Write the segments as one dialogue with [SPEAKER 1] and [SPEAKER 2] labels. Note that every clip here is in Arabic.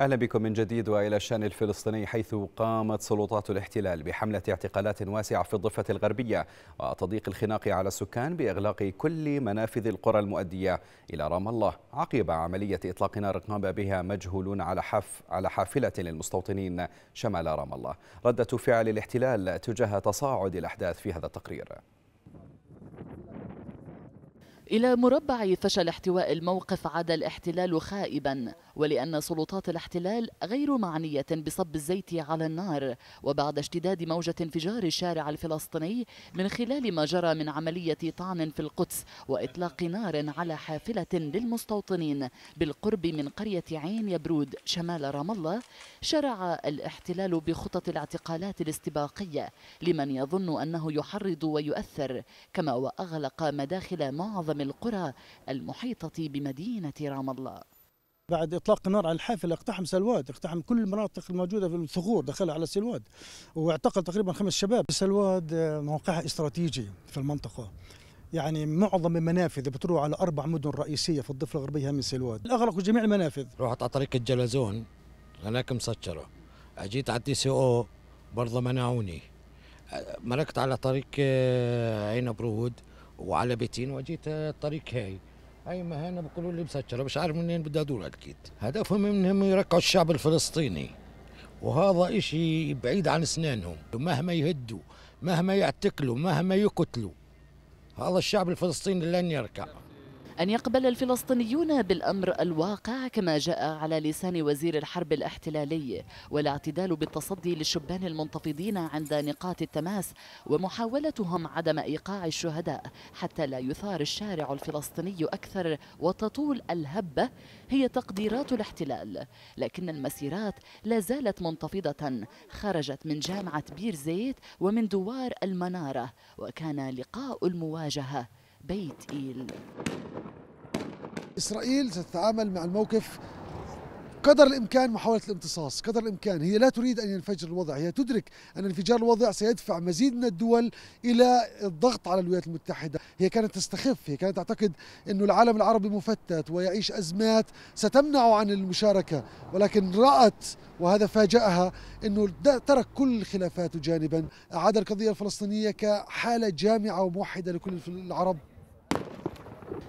[SPEAKER 1] أهلا بكم من جديد وإلى الشان الفلسطيني حيث قامت سلطات الاحتلال بحملة اعتقالات واسعة في الضفة الغربية وتضييق الخناق على السكان بإغلاق كل منافذ القرى المؤدية إلى رام الله عقب عملية إطلاق نار قام بها مجهولون على حف على حافلة للمستوطنين شمال رام الله ردة فعل الاحتلال تجاه تصاعد الأحداث في هذا التقرير
[SPEAKER 2] إلى مربع فشل احتواء الموقف عاد الاحتلال خائبا ولأن سلطات الاحتلال غير معنية بصب الزيت على النار وبعد اشتداد موجة انفجار الشارع الفلسطيني من خلال ما جرى من عملية طعن في القدس وإطلاق نار على حافلة للمستوطنين بالقرب من قرية عين يبرود شمال رام الله شرع الاحتلال بخطط الاعتقالات الاستباقية لمن يظن أنه يحرض ويؤثر كما وأغلق مداخل معظم معظم القرى المحيطة بمدينة رام الله بعد اطلاق النار على الحافل اقتحم
[SPEAKER 3] سلواد اقتحم كل المناطق الموجوده في الثغور دخلها على سلواد واعتقل تقريبا خمس شباب سلواد آه، موقعها استراتيجي في المنطقه يعني معظم المنافذ بتروح على اربع مدن رئيسيه في الضفه الغربيه من سلواد
[SPEAKER 4] اغلقوا جميع المنافذ رحت على طريق الجلزون هناك مسكره اجيت على سي او برضه منعوني آه، مركت على طريق آه، عين برود وعلى بيتين وجيت الطريق هاي هاي مهانه بيقولوا لي مسكره مش عارف منين بدي ادور اكيد هدفهم انهم يرقعوا الشعب الفلسطيني وهذا إشي بعيد عن اسنانهم مهما يهدوا
[SPEAKER 2] مهما يعتقلوا مهما يقتلوا هذا الشعب الفلسطيني لن يركع أن يقبل الفلسطينيون بالأمر الواقع كما جاء على لسان وزير الحرب الاحتلالي والاعتدال بالتصدي للشبان المنتفضين عند نقاط التماس ومحاولتهم عدم إيقاع الشهداء حتى لا يثار الشارع الفلسطيني أكثر وتطول الهبة هي تقديرات الاحتلال لكن المسيرات لا زالت منتفضة خرجت من جامعة بيرزيت ومن دوار المنارة وكان لقاء المواجهة بيت إيل إسرائيل ستتعامل مع الموقف قدر الامكان
[SPEAKER 5] محاوله الامتصاص، قدر الامكان، هي لا تريد ان ينفجر الوضع، هي تدرك ان انفجار الوضع سيدفع مزيد من الدول الى الضغط على الولايات المتحده، هي كانت تستخف، هي كانت تعتقد أن العالم العربي مفتت ويعيش ازمات ستمنعه عن المشاركه، ولكن رات وهذا فاجأها انه ترك كل الخلافات جانبا، اعاد القضيه الفلسطينيه كحاله جامعه وموحده لكل العرب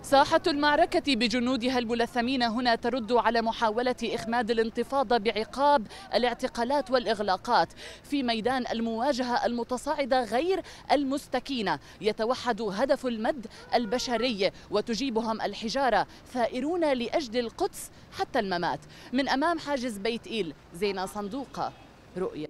[SPEAKER 2] ساحة المعركة بجنودها الملثمين هنا ترد على محاولة إخماد الانتفاضة بعقاب الاعتقالات والإغلاقات في ميدان المواجهة المتصاعدة غير المستكينة يتوحد هدف المد البشري وتجيبهم الحجارة ثائرون لأجل القدس حتى الممات من أمام حاجز بيت إيل زينة صندوقة رؤية